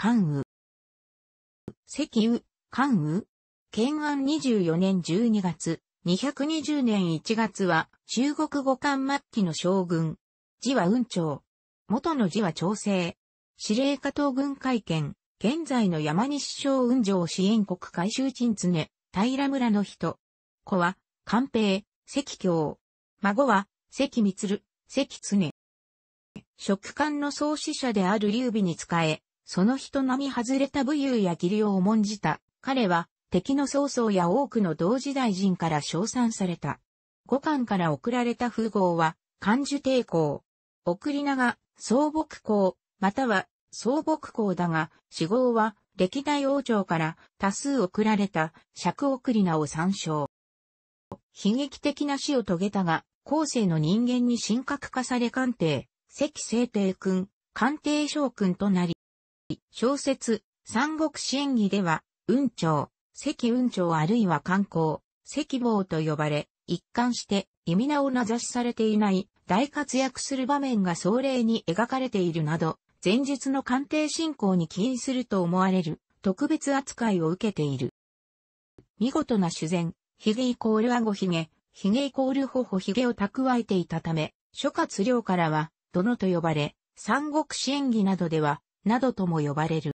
関羽。石羽、関羽。建安24年12月、220年1月は中国五冠末期の将軍。字は雲長。元の字は長生。司令下東軍会見。現在の山西省雲城支援国改修鎮常、平村の人。子は、官平、関京。孫は、関光、関常。食官の創始者である劉備に仕え、その人並み外れた武勇や義理を重んじた。彼は敵の曹操や多くの同時代人から称賛された。五官から贈られた風号は、漢寿抵抗。送り名が、総木公、または、総木公だが、死号は、歴代王朝から多数送られた尺送り名を参照。悲劇的な死を遂げたが、後世の人間に神格化され官邸、関聖帝君、官邸将君となり、小説、三国志演義では、雲長、関雲長あるいは観光、関坊と呼ばれ、一貫して意味名を名指しされていない大活躍する場面が壮麗に描かれているなど、前述の官邸進行に起因すると思われる特別扱いを受けている。見事な修繕、髭イコール顎髭、髭イコール頬髭を蓄えていたため、諸葛亮からは、殿と呼ばれ、三国志演義などでは、などとも呼ばれる。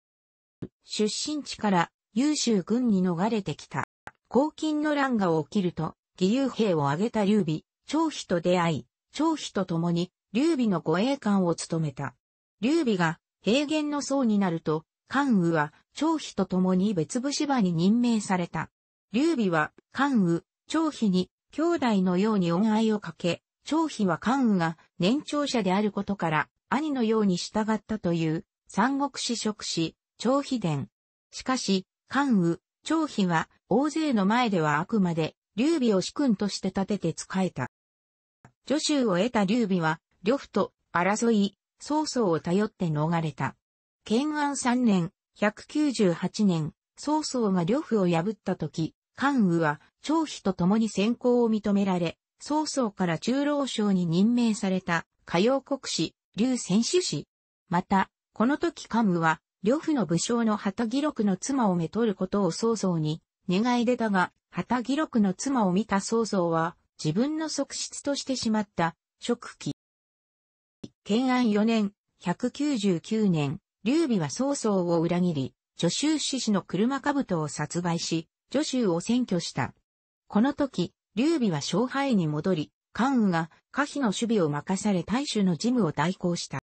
出身地から優秀軍に逃れてきた。黄金の乱が起きると、義勇兵を挙げた劉備、張飛と出会い、張飛と共に劉備の護衛官を務めた。劉備が平原の僧になると、関羽は張飛と共に別部芝に任命された。劉備は関羽、張飛に兄弟のように恩愛をかけ、張飛は関羽が年長者であることから兄のように従ったという三国志職史、張飛伝。しかし、関羽、張飛は、大勢の前ではあくまで、劉備を主君として立てて仕えた。助州を得た劉備は、呂布と争い、曹操を頼って逃れた。建安3年、198年、曹操が呂布を破った時、関羽は、張飛と共に先行を認められ、曹操から中老将に任命された、歌謡国史、劉戦士史。また、この時カムは、呂布の武将の旗義録の妻をめとることを曹操に願い出たが、旗義録の妻を見た曹操は、自分の側室としてしまった、食期。建安4年、199年、劉備は曹操を裏切り、助州志士の車兜を殺害し、助州を占拠した。この時、劉備は勝敗に戻り、関羽が、可否の守備を任され大衆の事務を代行した。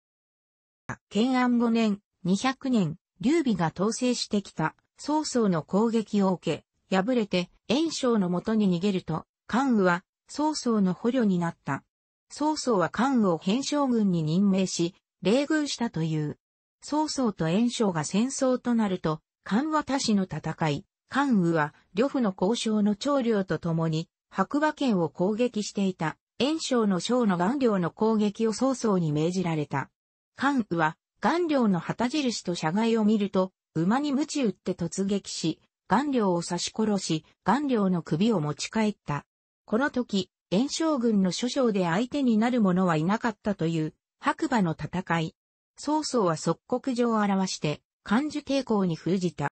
建安5年、200年、劉備が統制してきた曹操の攻撃を受け、敗れて袁紹のもとに逃げると、関羽は曹操の捕虜になった。曹操は関羽を偏将軍に任命し、冷遇したという。曹操と袁紹が戦争となると、関羽他氏の戦い、関羽は呂布の交渉の長領と共に白馬県を攻撃していた。袁紹の将の顔料の攻撃を曹操に命じられた。関羽は顔料の旗印と社外を見ると、馬に鞭打って突撃し、顔料を刺し殺し、顔料の首を持ち帰った。この時、炎将軍の諸将で相手になる者はいなかったという、白馬の戦い。曹操は即刻上を表して、漢字抵抗に封じた。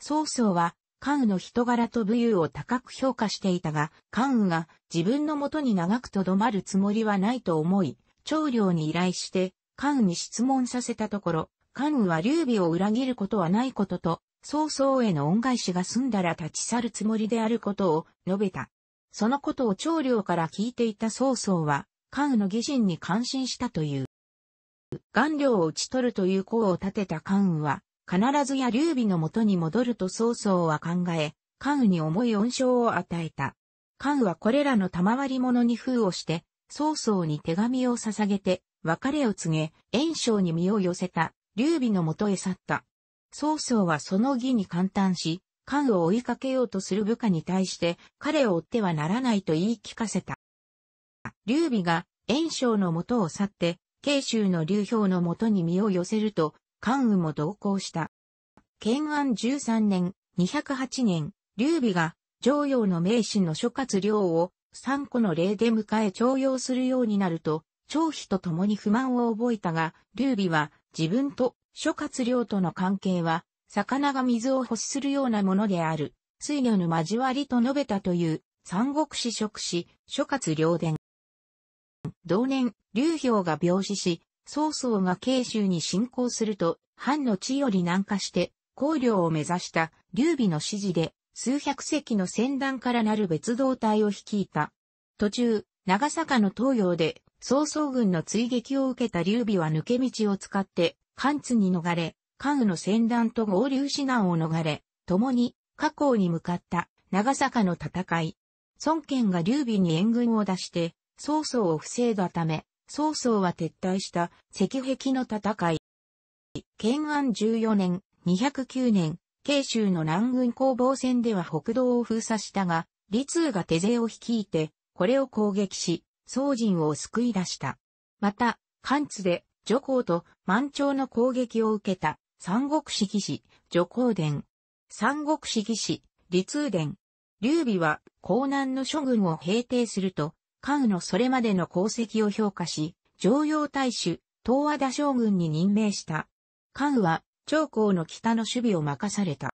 曹操は、関羽の人柄と武勇を高く評価していたが、関羽が自分のもとに長くとどまるつもりはないと思い、長領に依頼して、関に質問させたところ、関は劉備を裏切ることはないことと、曹操への恩返しが済んだら立ち去るつもりであることを述べた。そのことを長領から聞いていた曹操は、関の義人に感心したという。顔料を討ち取るという功を立てた関羽は、必ずや劉備の元に戻ると曹操は考え、関羽に重い恩賞を与えた。関羽はこれらの賜り物に封をして、曹操に手紙を捧げて、別れを告げ、炎章に身を寄せた、劉備の元へ去った。曹操はその義に感嘆し、関を追いかけようとする部下に対して彼を追ってはならないと言い聞かせた。劉備が炎章の元を去って、慶州の劉氷の元に身を寄せると、関羽も同行した。建安13年、208年、劉備が常陽の名士の諸葛亮を三個の礼で迎え徴用するようになると、張飛と共に不満を覚えたが、劉備は自分と諸葛亮との関係は、魚が水を欲するようなものである、水魚の交わりと述べたという、三国志職史、諸葛亮伝。同年、劉表が病死し、曹操が慶州に侵攻すると、藩の地より南下して、公領を目指した劉備の指示で、数百隻の船団からなる別動隊を率いた。途中、長坂の東洋で曹操軍の追撃を受けた劉備は抜け道を使って、関津に逃れ、関羽の戦乱と合流指南を逃れ、共に、河口に向かった長坂の戦い。孫権が劉備に援軍を出して、曹操を防いだため、曹操は撤退した石壁の戦い。建安14年、209年、慶州の南軍攻防戦では北道を封鎖したが、李通が手勢を率いて、これを攻撃し、宋人を救い出した。また、関津で、女皇と満潮の攻撃を受けた、三国志義士、女皇伝。三国志義士、李通伝。劉備は、江南の諸軍を平定すると、関羽のそれまでの功績を評価し、常用大衆東和田将軍に任命した。関羽は、長江の北の守備を任された。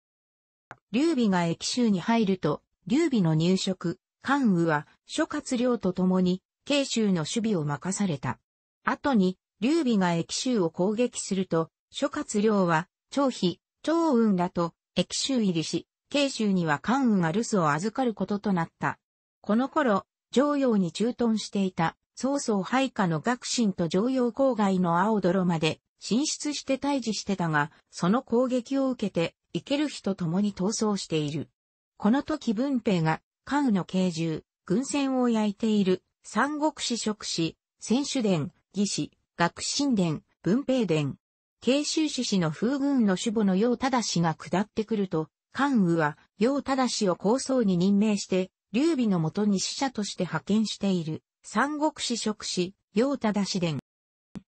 劉備が駅州に入ると、劉備の入植、関羽は諸葛亮と共に慶州の守備を任された。後に、劉備が駅州を攻撃すると、諸葛亮は、張飛、張雲らと、駅州入りし、慶州には関羽が留守を預かることとなった。この頃、常陽に駐屯していた、曹操配下の学信と常陽郊外の青泥まで進出して退治してたが、その攻撃を受けて、生ける日と共に逃走している。この時文平が、関羽の慶獣、軍船を焼いている三国志職史、選手伝、義士、学神伝、文平伝。慶州志士の風軍の守護の楊忠氏が下ってくると、関羽は楊忠氏を高層に任命して、劉備のもとに使者として派遣している、三国志職史、楊忠伝。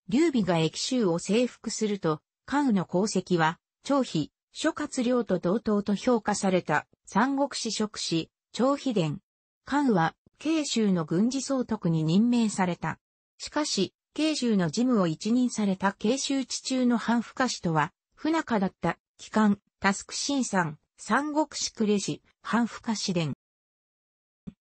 劉備が駅州を征服すると、関羽の功績は、張飛、諸葛亮と同等と評価された、三国志職史、張飛伝。関羽は、慶州の軍事総督に任命された。しかし、慶州の事務を一任された慶州地中の反不可氏とは、不仲だった、機関、タスク新ん、三国志呉氏、反不可氏伝。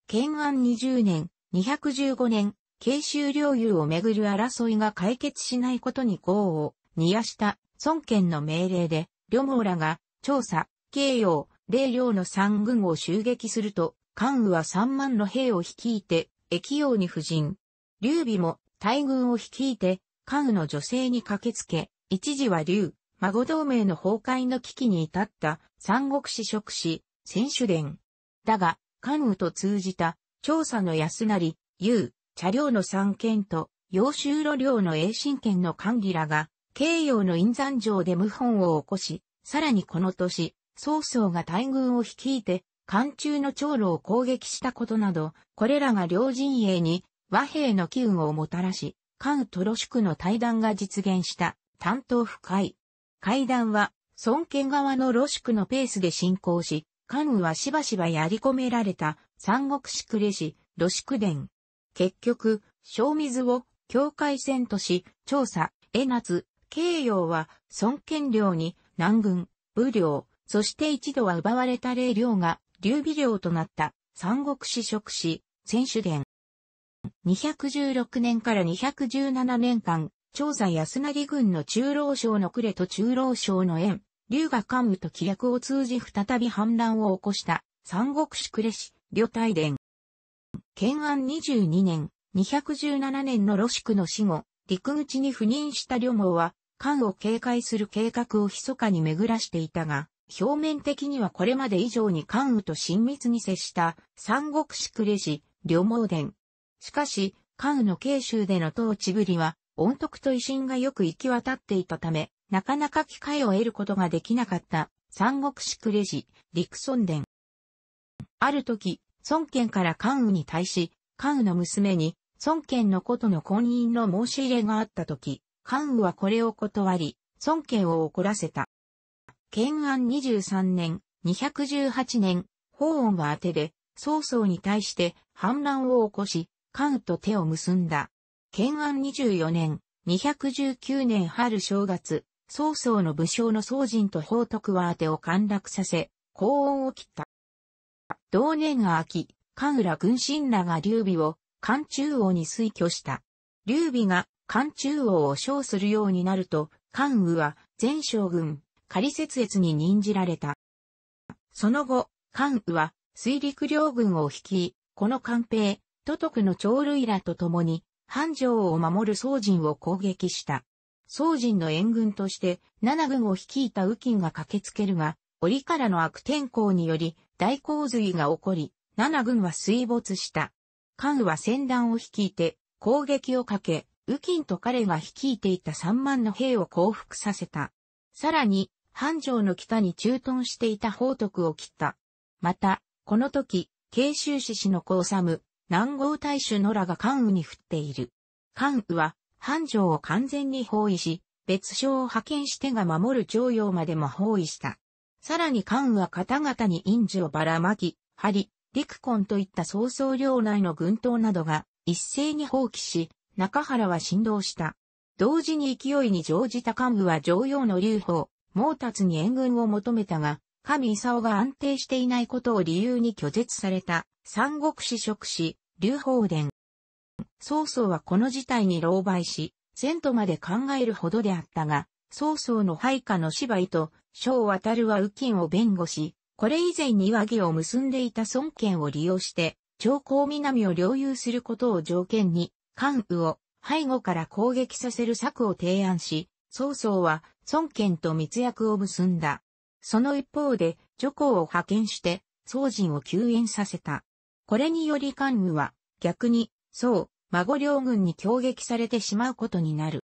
建安20年、215年、慶州領有をめぐる争いが解決しないことに功を、煮やした、孫権の命令で、両毛らが、調査、慶陽、霊領の三軍を襲撃すると、関羽は三万の兵を率いて、駅陽に布陣。劉備も大軍を率いて、関羽の女性に駆けつけ、一時は劉、孫同盟の崩壊の危機に至った三国志職士、選手伝。だが、関羽と通じた、調査の安成、劉、茶領の三権と、洋州路領の栄新権の管理らが、慶陽の陰山城で謀反を起こし、さらにこの年、曹操が大軍を率いて、艦中の長老を攻撃したことなど、これらが両陣営に和平の機運をもたらし、関トロ宿の対談が実現した担当不快。会談は、孫権側のロ宿のペースで進行し、関羽はしばしばやり込められた三国志レジ、ロ宿伝。結局、小水を境界線とし、調査、江夏、慶陽は、孫権領に、南軍、武領、そして一度は奪われた霊領が劉備領となった三国志職史、選手伝。216年から217年間、長査安成軍の中老省の呉と中老省の縁、劉が関羽と規約を通じ再び反乱を起こした三国志呉市、旅大伝。建安22年、217年の露宿の死後、陸口に赴任した旅毛は、関を警戒する計画を密かに巡らしていたが、表面的にはこれまで以上に関羽と親密に接した三国志呉氏、両毛伝。しかし、関羽の慶州での統治ぶりは、恩徳と威信がよく行き渡っていたため、なかなか機会を得ることができなかった三国志呉氏、陸孫伝。ある時、孫権から関羽に対し、関羽の娘に、孫権のことの婚姻の申し入れがあった時、関羽はこれを断り、孫権を怒らせた。建安23年、218年、法恩は当てで、曹操に対して反乱を起こし、関と手を結んだ。建安24年、219年春正月、曹操の武将の曹仁と法徳は当てを陥落させ、高恩を切った。同年が秋、関浦軍神らが劉備を関中王に推挙した。劉備が関中王を称するようになると、関羽は全将軍、仮説越に任じられた。その後、関羽は水陸両軍を率い、この官兵、都督の長類らと共に、繁盛を守る宋人を攻撃した。宋人の援軍として七軍を率いた右近が駆けつけるが、折からの悪天候により大洪水が起こり、七軍は水没した。関羽は戦団を率いて攻撃をかけ、右近と彼が率いていた三万の兵を降伏させた。さらに、繁盛の北に駐屯していた宝徳を切った。また、この時、慶州市市の高治、南郷大主野らが関羽に振っている。関羽は、繁盛を完全に包囲し、別将を派遣してが守る徴用までも包囲した。さらに関羽は方々に陰樹をばらまき、針、陸根といった曹操領内の軍刀などが一斉に放棄し、中原は振動した。同時に勢いに乗じた幹部は常用の劉邦、毛達に援軍を求めたが、神勲が安定していないことを理由に拒絶された、三国志職士、劉邦伝。曹操はこの事態に狼狽し、前途まで考えるほどであったが、曹操の配下の芝居と、章渡るは右近を弁護し、これ以前に和議を結んでいた孫権を利用して、長江南を領有することを条件に、関羽を背後から攻撃させる策を提案し、曹操は孫権と密約を結んだ。その一方で、女皇を派遣して、宗人を救援させた。これにより関羽は、逆に、宋、孫両軍に攻撃されてしまうことになる。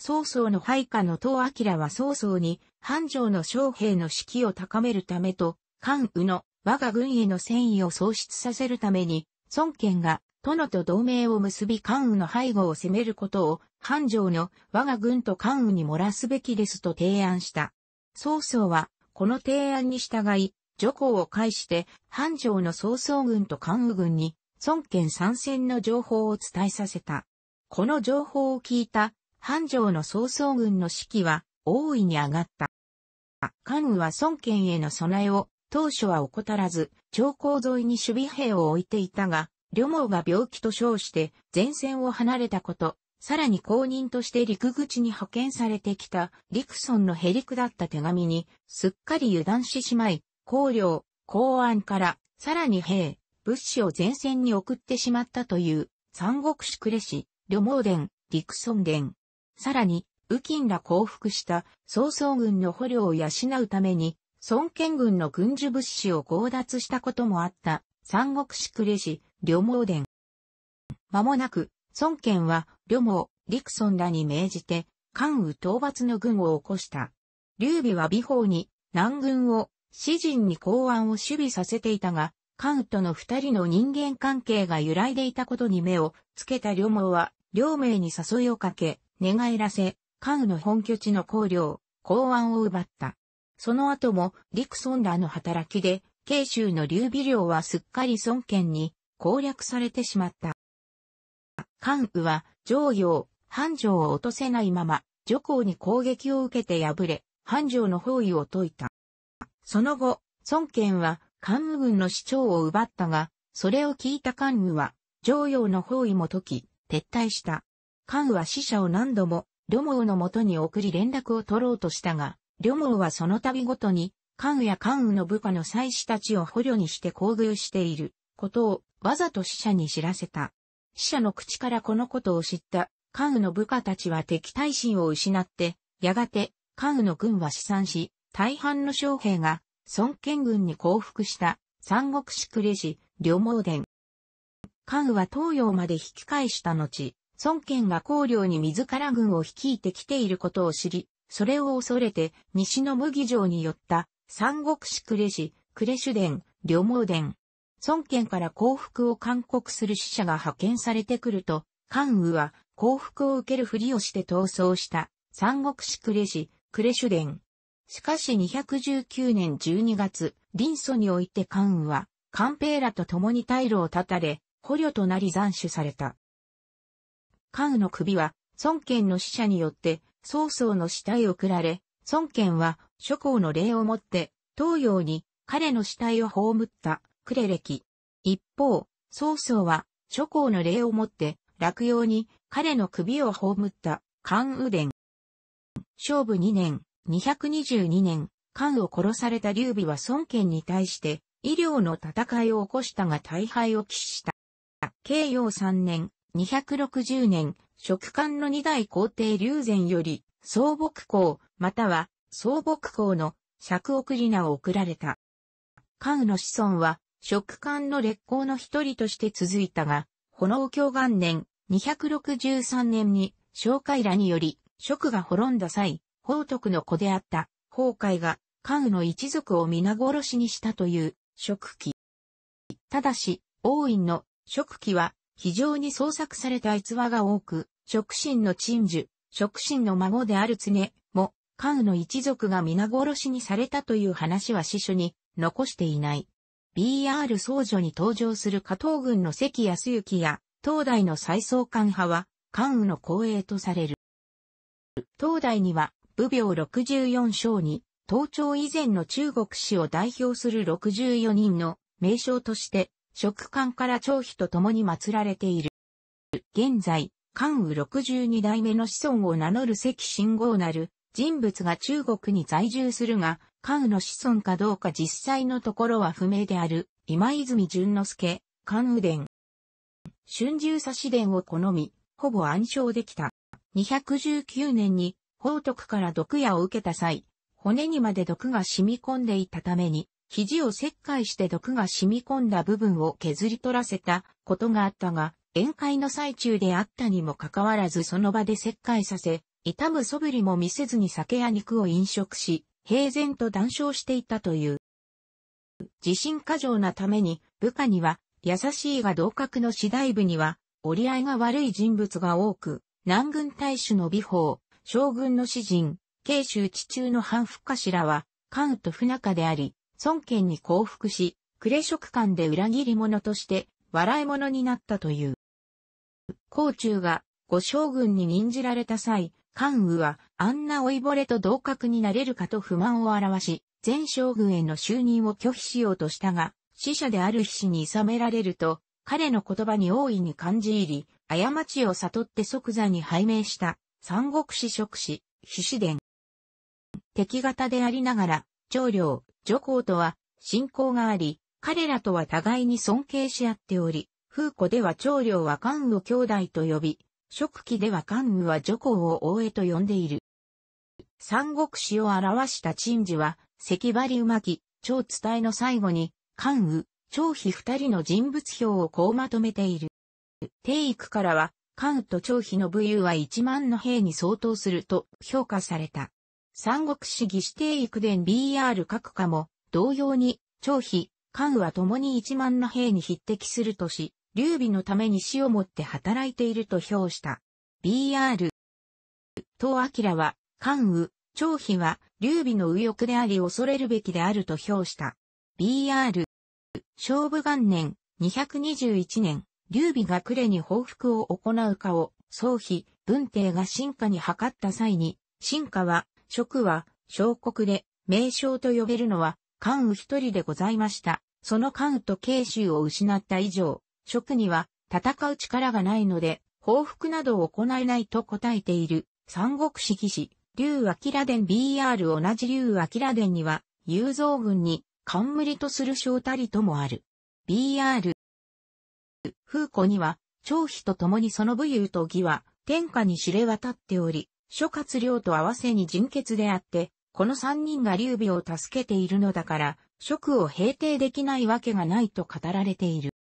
曹操の配下の東明は曹操に、繁盛の将兵の士気を高めるためと、関羽の我が軍への戦意を喪失させるために、孫権が、殿と同盟を結び関羽の背後を攻めることを漢城の我が軍と関羽に漏らすべきですと提案した。曹操は、この提案に従い、徐行を介して、繁城の曹操軍と関羽軍に、孫権参戦の情報を伝えさせた。この情報を聞いた、繁城の曹操軍の士気は、大いに上がった。関羽は孫権への備えを、当初は怠らず、長江沿いに守備兵を置いていたが、両毛が病気と称して、前線を離れたこと、さらに公認として陸口に派遣されてきたリクソンのへりくだった手紙に、すっかり油断してしまい、公領、公安から、さらに兵、物資を前線に送ってしまったという、三国志呉氏、旅毛伝、陸村殿。伝。さらに、右近ら降伏した曹操軍の捕虜を養うために、孫権軍の軍需物資を強奪したこともあった、三国志呉氏、旅毛伝。間もなく、孫権は呂毛、リクソンらに命じて、関羽討伐の軍を起こした。劉備は美法に南軍を、詩人に公安を守備させていたが、関羽との二人の人間関係が揺らいでいたことに目をつけた呂毛は、両名に誘いをかけ、寝返らせ、関羽の本拠地の公領、公安を奪った。その後も、陸村らの働きで、慶州の劉備領はすっかり孫権に攻略されてしまった。関羽は、上陽、繁盛を落とせないまま、女皇に攻撃を受けて敗れ、繁盛の包囲を解いた。その後、孫権は、関羽軍の市長を奪ったが、それを聞いた関羽は、上陽の包囲も解き、撤退した。関羽は死者を何度も、呂蒙の元に送り連絡を取ろうとしたが、呂蒙はその度ごとに、関羽や関羽の部下の妻子たちを捕虜にして厚遇していることをわざと死者に知らせた。死者の口からこのことを知った、関羽の部下たちは敵対心を失って、やがて関羽の軍は死産し、大半の将兵が孫権軍に降伏した三国志呉市、両毛伝。関羽は東洋まで引き返した後、孫権が高陵に自ら軍を率いてきていることを知り、それを恐れて西の麦城に寄った三国志呉市、呉主殿、両毛伝。孫権から降伏を勧告する使者が派遣されてくると、関羽は降伏を受けるふりをして逃走した三国志呉氏、呉主伝。しかし219年12月、林祖において関羽は、官兵らと共に退路を断たれ、捕虜となり斬首された。関羽の首は、孫権の使者によって、曹操の死体を送られ、孫権は諸侯の礼をもって、東洋に彼の死体を葬った。クレレキ。一方、曹操は、諸侯の礼をもって、落葉に彼の首を葬った関羽伝。勝負2年、222年、関を殺された劉備は孫権に対して、医療の戦いを起こしたが大敗を喫した。慶応3年、260年、食官の二代皇帝劉禅より、総北公、または、総北公の、尺送り名を贈られた。関羽の子孫は、食官の劣公の一人として続いたが、炎教元年263年に、紹介らにより、食が滅んだ際、宝徳の子であった、宝海が、関羽の一族を皆殺しにしたという、食器。ただし、王院の食器は、非常に創作された逸話が多く、食神の陳樹、食神の孫である常も、関羽の一族が皆殺しにされたという話は司書に残していない。BR 僧女に登場する加藤軍の関康行や、東大の再創刊派は、関羽の光栄とされる。東大には、武病64章に、東朝以前の中国史を代表する64人の名称として、職官から長妃と共に祀られている。現在、関羽62代目の子孫を名乗る関信号なる人物が中国に在住するが、関羽の子孫かどうか実際のところは不明である、今泉淳之介、関羽伝。春秋差し伝を好み、ほぼ暗唱できた。219年に、宝徳から毒矢を受けた際、骨にまで毒が染み込んでいたために、肘を切開して毒が染み込んだ部分を削り取らせたことがあったが、宴会の最中であったにもかかわらずその場で切開させ、痛む素振りも見せずに酒や肉を飲食し、平然と談笑していたという。自信過剰なために、部下には、優しいが同格の次第部には、折り合いが悪い人物が多く、南軍大使の美法、将軍の詩人、慶州地中の反復らは、関羽と不仲であり、孫権に降伏し、呉食官で裏切り者として、笑い者になったという。甲中が、ご将軍に任じられた際、関羽は、あんな老いぼれと同格になれるかと不満を表し、前将軍への就任を拒否しようとしたが、死者である菱に諌められると、彼の言葉に大いに感じ入り、過ちを悟って即座に拝命した、三国志職士、菱伝。敵型でありながら、長領、女皇とは、信仰があり、彼らとは互いに尊敬し合っており、風子では長領は関羽兄弟と呼び、初期では関羽は女皇を大江と呼んでいる。三国志を表した陳氏は、関張馬巻、超伝えの最後に、関羽、張飛二人の人物表をこうまとめている。定育からは、関羽と張飛の武勇は一万の兵に相当すると評価された。三国志義指定育伝 BR 各科も、同様に、張飛、関羽は共に一万の兵に匹敵するとし、劉備のために死をもって働いていると評した。BR。東明は、関羽、張飛は、劉備の右翼であり恐れるべきであると評した。BR。勝負元年、221年、劉備が呉に報復を行うかを、総飛、文帝が進化に図った際に、進化は、職は、小国で、名称と呼べるのは、関羽一人でございました。その関羽と慶州を失った以上、職には、戦う力がないので、報復などを行えないと答えている、三国志義士、竜明殿 BR 同じ竜明殿には、雄造軍に、冠とする章たりともある。BR。風子には、長飛と共にその武勇と義は、天下に知れ渡っており、諸葛亮と合わせに純血であって、この三人が劉備を助けているのだから、職を平定できないわけがないと語られている。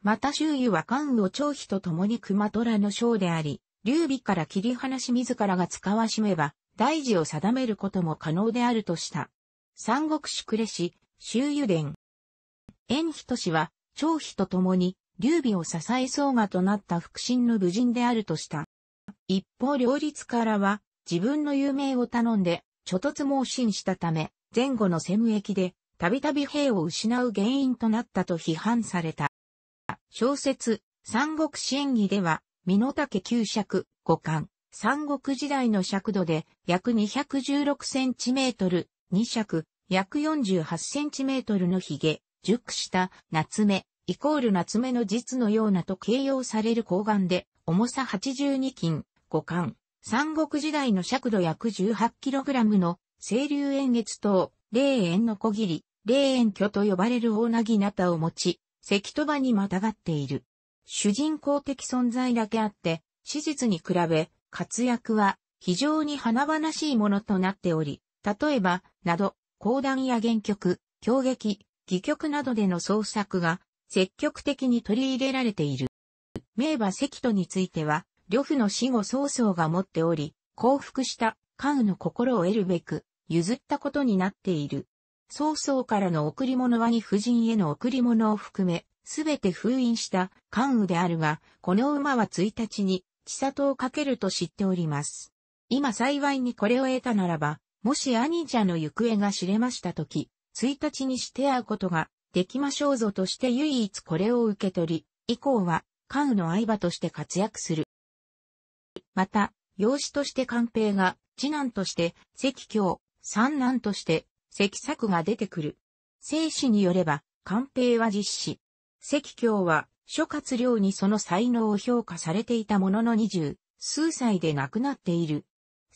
また周囲は関羽を張飛と共に熊虎の将であり、劉備から切り離し自らが使わしめば、大事を定めることも可能であるとした。三国志呉氏、周遊伝。縁人氏は、張飛と共に、劉備を支え総賀となった腹心の武人であるとした。一方両立からは、自分の有名を頼んで、諸突猛進したため、前後の戦役で、たびたび兵を失う原因となったと批判された。小説、三国志演義では、身の丈9尺、5巻、三国時代の尺度で約216センチメートル、2尺、約48センチメートルの髭、熟した夏目、イコール夏目の実のようなと形容される睾岩で、重さ82斤、5巻、三国時代の尺度約1 8ラムの清流円月等、霊園の小切り、霊園巨と呼ばれる大なぎなたを持ち、石と場にまたがっている。主人公的存在だけあって、史実に比べ、活躍は非常に華々しいものとなっており、例えば、など、講談や原曲、狂劇、戯曲などでの創作が積極的に取り入れられている。名馬赤土については、呂布の死後曹操が持っており、降伏した関羽の心を得るべく、譲ったことになっている。曹操からの贈り物はに夫人への贈り物を含め、すべて封印した関羽であるが、この馬は1日に、千里をかけると知っております。今幸いにこれを得たならば、もし兄者の行方が知れましたとき、1日にして会うことができましょうぞとして唯一これを受け取り、以降は関羽の相場として活躍する。また、養子として官兵が、次男として、関京、三男として、関作が出てくる。生死によれば、官兵は実施、石京は、諸葛亮にその才能を評価されていたものの二十数歳で亡くなっている。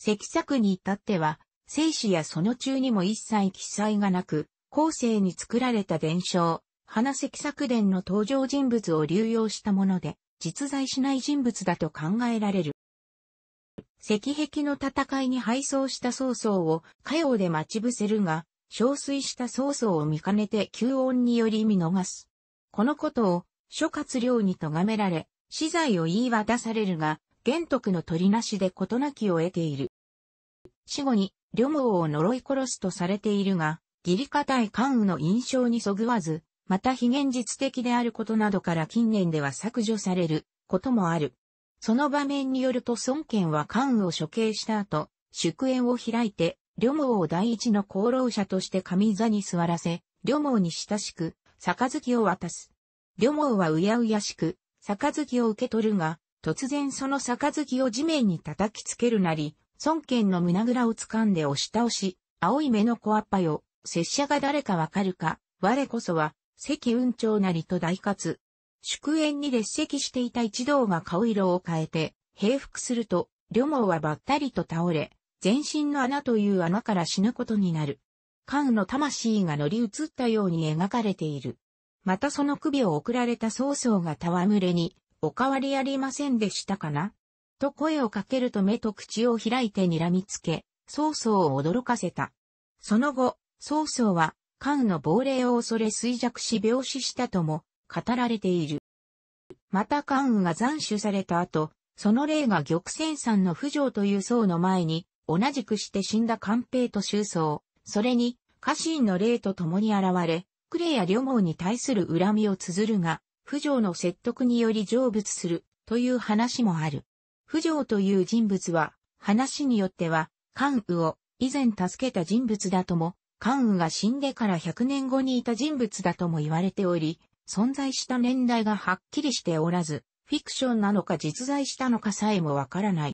石作に至っては、生死やその中にも一切記載がなく、後世に作られた伝承、花石作伝の登場人物を流用したもので、実在しない人物だと考えられる。石壁の戦いに敗走した曹操を火曜で待ち伏せるが、憔悴した曹操を見かねて吸音により見逃す。このことを諸葛亮に咎められ、死罪を言い渡されるが、玄徳の取りなしで事なきを得ている。死後に、呂蒙を呪い殺すとされているが、義理堅い関羽の印象にそぐわず、また非現実的であることなどから近年では削除されることもある。その場面によると孫権は関羽を処刑した後、祝宴を開いて、呂蒙を第一の功労者として上座に座らせ、呂蒙に親しく、杯を渡す。旅毛はうやうやしく、杯を受け取るが、突然その杯を地面に叩きつけるなり、孫権の胸ぐらを掴んで押し倒し、青い目の小アッパよ、拙者が誰かわかるか、我こそは、関雲長なりと大活。祝宴に列席していた一同が顔色を変えて、平服すると、旅毛はばったりと倒れ、全身の穴という穴から死ぬことになる。関の魂が乗り移ったように描かれている。またその首を送られた曹操が戯れに、おかわりありませんでしたかなと声をかけると目と口を開いて睨みつけ、曹操を驚かせた。その後、曹操は、関の亡霊を恐れ衰弱し病死したとも、語られている。また関羽が斬首された後、その霊が玉泉山の不条という僧の前に、同じくして死んだ官兵と周僧、それに、家臣の霊と共に現れ、クレや旅毛に対する恨みを綴るが、不条の説得により成仏するという話もある。不条という人物は、話によっては、関羽を以前助けた人物だとも、関羽が死んでから100年後にいた人物だとも言われており、存在した年代がはっきりしておらず、フィクションなのか実在したのかさえもわからない。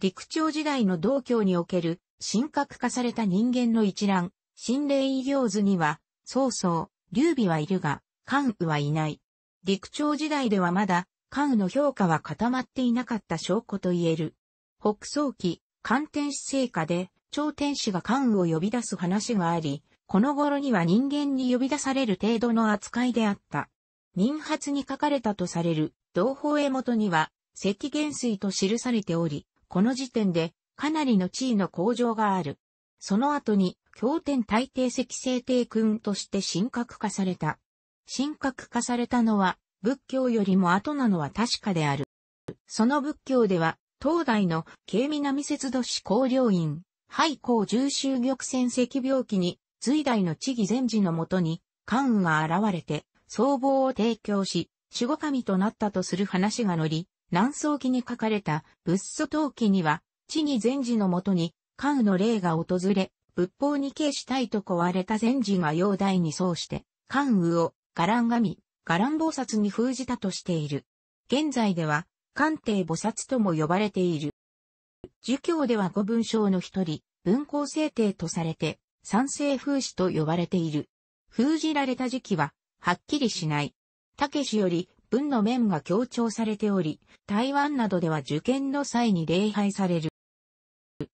陸朝時代の道教における神格化された人間の一覧心霊異行図には、曹操、劉備はいるが、関羽はいない。陸長時代ではまだ、関羽の評価は固まっていなかった証拠と言える。北宋期、関天使聖火で、朝天使が関羽を呼び出す話があり、この頃には人間に呼び出される程度の扱いであった。民発に書かれたとされる、同胞絵元には、石元水と記されており、この時点で、かなりの地位の向上がある。その後に、経典大帝石聖帝君として神格化された。神格化されたのは仏教よりも後なのは確かである。その仏教では、東大の慶南節度市公領院、廃校重州玉泉石病気に、隋代の地義禅師のもとに、関羽が現れて、僧帽を提供し、守護神となったとする話が載り、南宋記に書かれた仏祖陶器には、地義禅師のもとに、関羽の霊が訪れ、仏法に敬したいと壊れた禅師が容体にそうして、関羽を、伽藍神、伽藍菩薩に封じたとしている。現在では、関帝菩薩とも呼ばれている。儒教では五文章の一人、文皇制帝とされて、三世風師と呼ばれている。封じられた時期は、はっきりしない。たけしより、文の面が強調されており、台湾などでは受験の際に礼拝される。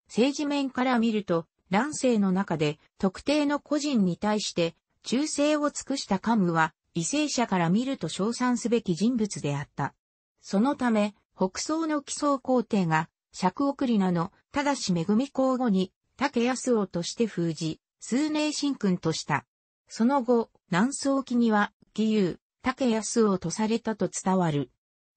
政治面から見ると、乱世の中で特定の個人に対して忠誠を尽くしたカムは、為政者から見ると称賛すべき人物であった。そのため、北宋の起草皇帝が、尺送りなの、ただし恵み公後に、竹安王として封じ、数名神君とした。その後、南宋期には、義勇、竹安王とされたと伝わる。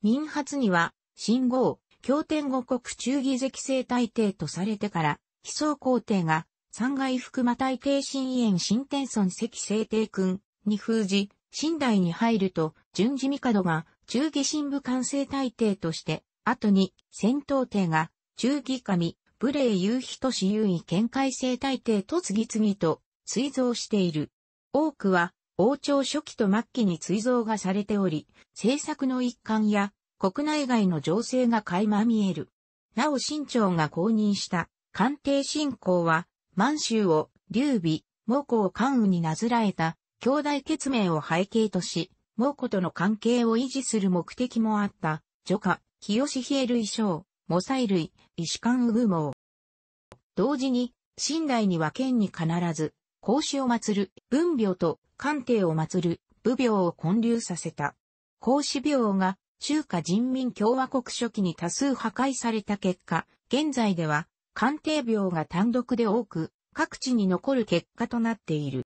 民発には、新号、経典五国中義籍制大帝とされてから、飛想皇帝が、三階福間大帝新園新天孫関聖帝君に封じ、新代に入ると、順次帝が、中義神武官成大帝として、後に、戦闘帝が、中義神、武霊優秀都市優位見解生大帝と次々と、追贈している。多くは、王朝初期と末期に追贈がされており、政策の一環や、国内外の情勢が垣間見える。なお新朝が公認した、官邸信仰は、満州を、劉備、蒙古関羽になずらえた、兄弟決命を背景とし、蒙古との関係を維持する目的もあった、除下、清冷類将、モサイ類、石官羽毛。同時に、新代には県に必ず、孔子を祀る、文廟と官邸を祀る、武廟を混流させた。孔子廟が、中華人民共和国初期に多数破壊された結果、現在では、鑑定病が単独で多く、各地に残る結果となっている。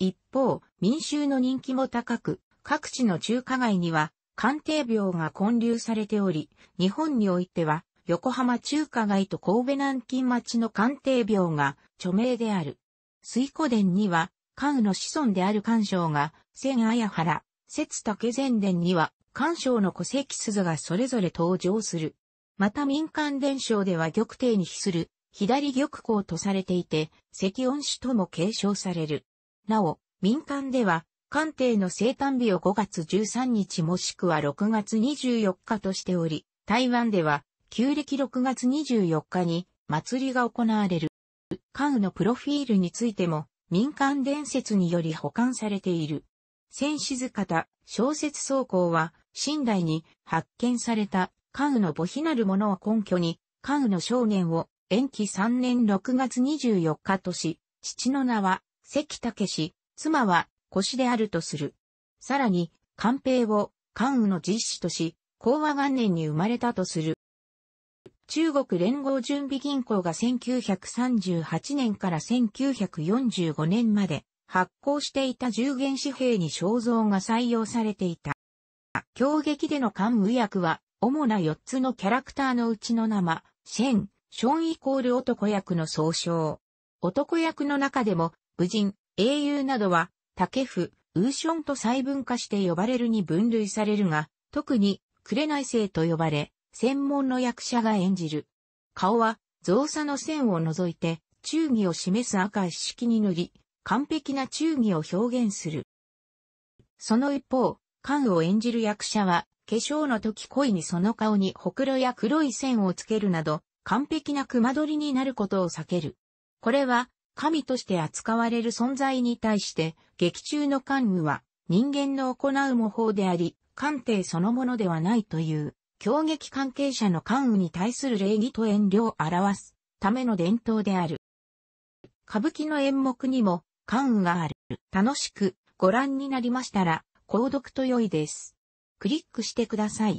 一方、民衆の人気も高く、各地の中華街には、鑑定病が混流されており、日本においては、横浜中華街と神戸南京町の鑑定病が著名である。水古殿には、関羽の子孫である関章が、千綾原、節武前殿には、関章の戸籍鈴がそれぞれ登場する。また民間伝承では玉帝に比する左玉光とされていて、赤恩師とも継承される。なお、民間では、官帝の生誕日を5月13日もしくは6月24日としており、台湾では、旧暦6月24日に祭りが行われる。関羽のプロフィールについても、民間伝説により保管されている。戦士図方、小説草稿は、新代に発見された関羽の母非なるものを根拠に、関羽の少年を延期3年6月24日とし、父の名は関武氏、妻は腰であるとする。さらに、官兵を関羽の実子とし、講和元年に生まれたとする。中国連合準備銀行が1938年から1945年まで発行していた従元紙幣に肖像が採用されていた。強撃での関羽役は主な4つのキャラクターのうちの生、シェン、ションイコール男役の総称。男役の中でも、武人、英雄などは、竹フ、ウーションと細分化して呼ばれるに分類されるが、特に、紅生と呼ばれ、専門の役者が演じる。顔は、造作の線を除いて、忠義を示す赤い式に塗り、完璧な忠義を表現する。その一方、ンを演じる役者は、化粧の時恋にその顔にほくろや黒い線をつけるなど、完璧な熊取りになることを避ける。これは、神として扱われる存在に対して、劇中の関羽は、人間の行う模倣であり、官邸そのものではないという、狂劇関係者の関羽に対する礼儀と遠慮を表すための伝統である。歌舞伎の演目にも関羽がある。楽しくご覧になりましたら、購読と良いです。クリックしてください。